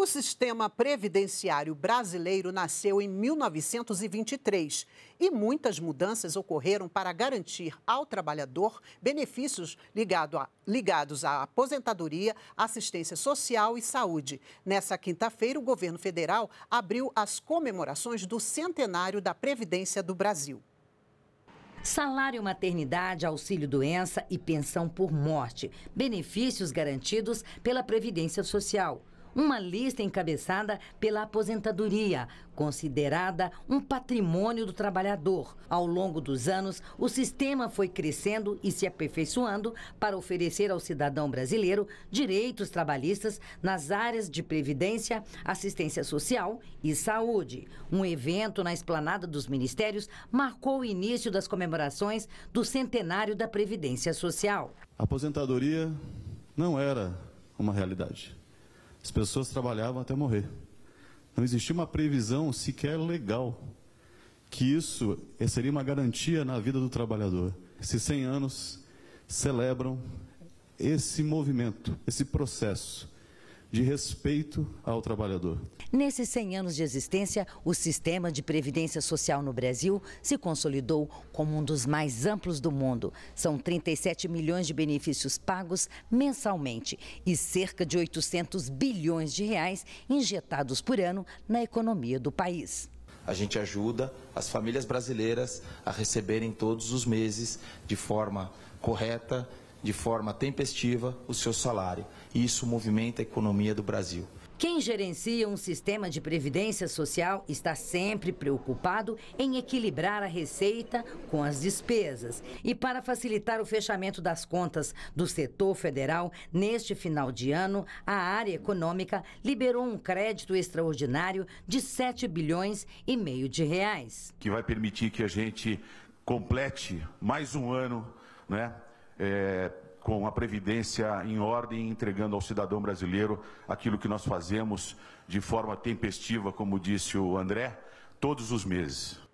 O sistema previdenciário brasileiro nasceu em 1923 e muitas mudanças ocorreram para garantir ao trabalhador benefícios ligado a, ligados à aposentadoria, assistência social e saúde. Nessa quinta-feira, o governo federal abriu as comemorações do centenário da Previdência do Brasil. Salário maternidade, auxílio doença e pensão por morte. Benefícios garantidos pela Previdência Social uma lista encabeçada pela aposentadoria, considerada um patrimônio do trabalhador. Ao longo dos anos, o sistema foi crescendo e se aperfeiçoando para oferecer ao cidadão brasileiro direitos trabalhistas nas áreas de previdência, assistência social e saúde. Um evento na esplanada dos ministérios marcou o início das comemorações do centenário da Previdência Social. A aposentadoria não era uma realidade. As pessoas trabalhavam até morrer. Não existia uma previsão sequer legal que isso seria uma garantia na vida do trabalhador. Esses 100 anos celebram esse movimento, esse processo de respeito ao trabalhador. Nesses 100 anos de existência, o sistema de previdência social no Brasil se consolidou como um dos mais amplos do mundo. São 37 milhões de benefícios pagos mensalmente e cerca de 800 bilhões de reais injetados por ano na economia do país. A gente ajuda as famílias brasileiras a receberem todos os meses de forma correta de forma tempestiva o seu salário. E isso movimenta a economia do Brasil. Quem gerencia um sistema de previdência social está sempre preocupado em equilibrar a receita com as despesas. E para facilitar o fechamento das contas do setor federal, neste final de ano, a área econômica liberou um crédito extraordinário de 7 bilhões e meio de reais. Que vai permitir que a gente complete mais um ano né, é, com a Previdência em ordem, entregando ao cidadão brasileiro aquilo que nós fazemos de forma tempestiva, como disse o André, todos os meses.